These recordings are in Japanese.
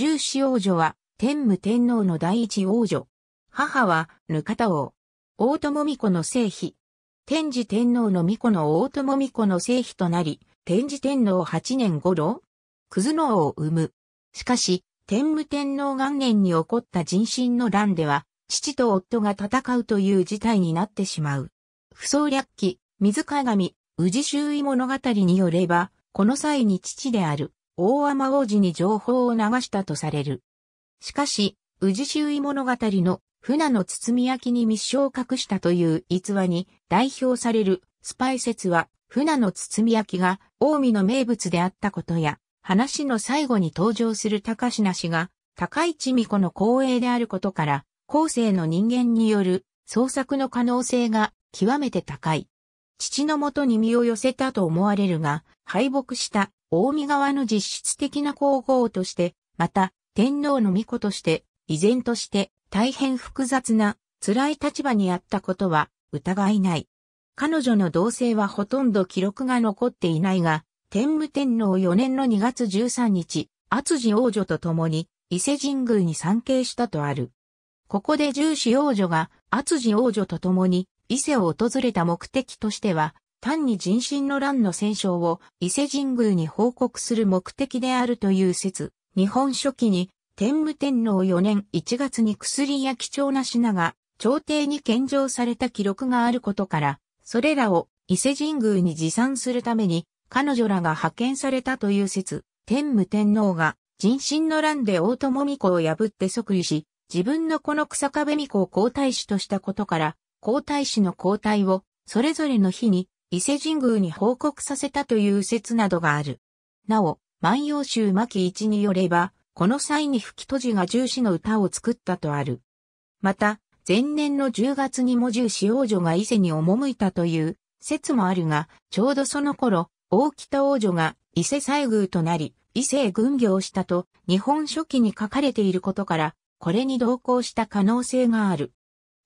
十四王女は、天武天皇の第一王女。母は、ぬかた王。大友美子の聖妃。天智天皇の美子の大友美子の聖妃となり、天智天皇8年頃、くずの王を生む。しかし、天武天皇元年に起こった人心の乱では、父と夫が戦うという事態になってしまう。不相略記、水鏡、宇治周囲物語によれば、この際に父である、大天王子に情報を流したとされる。しかし、宇治周囲物語の船の包み焼きに密書を隠したという逸話に代表されるスパイ説は、船の包み焼きが近江の名物であったことや、話の最後に登場する高品氏が、高市美子の光栄であることから、後世の人間による創作の可能性が極めて高い。父のもとに身を寄せたと思われるが、敗北した大見側の実質的な皇后として、また、天皇の御子として、依然として大変複雑な辛い立場にあったことは疑いない。彼女の同性はほとんど記録が残っていないが、天武天皇4年の2月13日、厚地王女と共に伊勢神宮に参詣したとある。ここで重視王女が厚地王女と共に伊勢を訪れた目的としては、単に人心の乱の戦勝を伊勢神宮に報告する目的であるという説、日本初期に天武天皇4年1月に薬や貴重な品が朝廷に献上された記録があることから、それらを伊勢神宮に持参するために彼女らが派遣されたという説、天武天皇が人心の乱で大友巫女を破って即位し、自分のこの草壁巫女を皇太子としたことから、皇太子の交代をそれぞれの日に伊勢神宮に報告させたという説などがある。なお、万葉集巻一によれば、この際に吹き閉じが重視の歌を作ったとある。また、前年の10月にも重視王女が伊勢に赴いたという説もあるが、ちょうどその頃、大北王女が伊勢西宮となり、伊勢へ軍業したと日本書紀に書かれていることから、これに同行した可能性がある。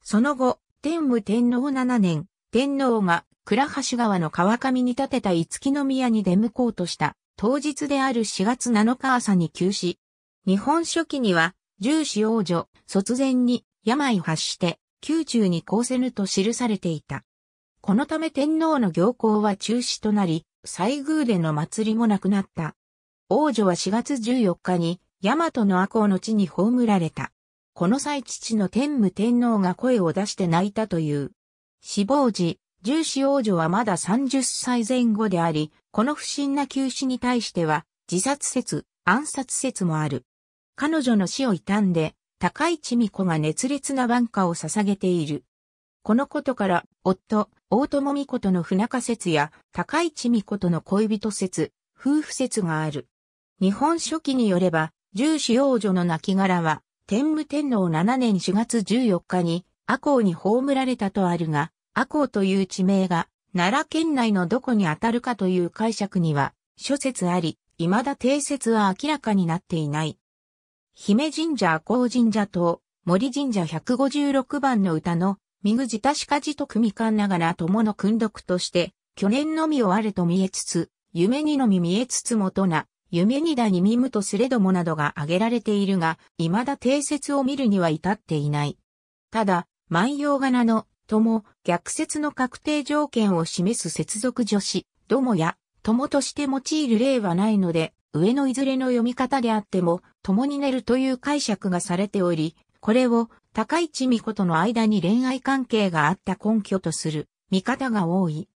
その後、天武天皇7年、天皇が倉橋川の川上に建てた五木宮に出向こうとした、当日である4月7日朝に急死。日本書紀には、重子王女、卒前に病発して、宮中に降せぬと記されていた。このため天皇の行幸は中止となり、西宮での祭りもなくなった。王女は4月14日に、大和の赤穂の地に葬られた。この際父の天武天皇が声を出して泣いたという。死亡時、重視王女はまだ30歳前後であり、この不審な急死に対しては、自殺説、暗殺説もある。彼女の死を悼んで、高市美子が熱烈な挽歌を捧げている。このことから、夫、大友美子との不仲説や、高市美子との恋人説、夫婦説がある。日本書紀によれば、重視王女の亡骸は、天武天皇7年4月14日に、阿公に葬られたとあるが、阿公という地名が、奈良県内のどこに当たるかという解釈には、諸説あり、未だ定説は明らかになっていない。姫神社阿公神社と森神社156番の歌の、みぐじたしかじと組みんながら友の訓読として、去年のみをあれと見えつつ、夢にのみ見えつつもとな、夢にだにみむとすれどもなどが挙げられているが、未だ定説を見るには至っていない。ただ、万葉仮名のとも、逆説の確定条件を示す接続助詞、どもや、ともとして用いる例はないので、上のいずれの読み方であっても、共に寝るという解釈がされており、これを、高市美子との間に恋愛関係があった根拠とする、見方が多い。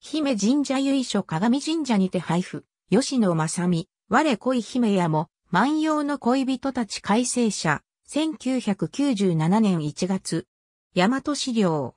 姫神社由緒鏡神社にて配布、吉野正美、我恋姫やも、万葉の恋人たち改正者、1997年1月、大和資料。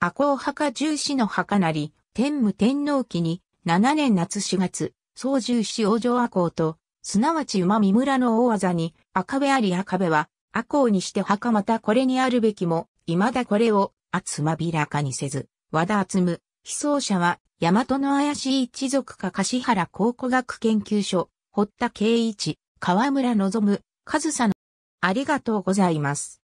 赤穂墓重視の墓なり、天武天皇記に、7年夏4月、総重視王女赤穂と、すなわち馬見村の大技に、赤部あり赤部は、赤穂にして墓またこれにあるべきも、未だこれを、厚まびらかにせず、和田厚む、被葬者は、大和の怪しい一族か柏原考古学研究所、堀田圭一、河村望む、上総の、ありがとうございます。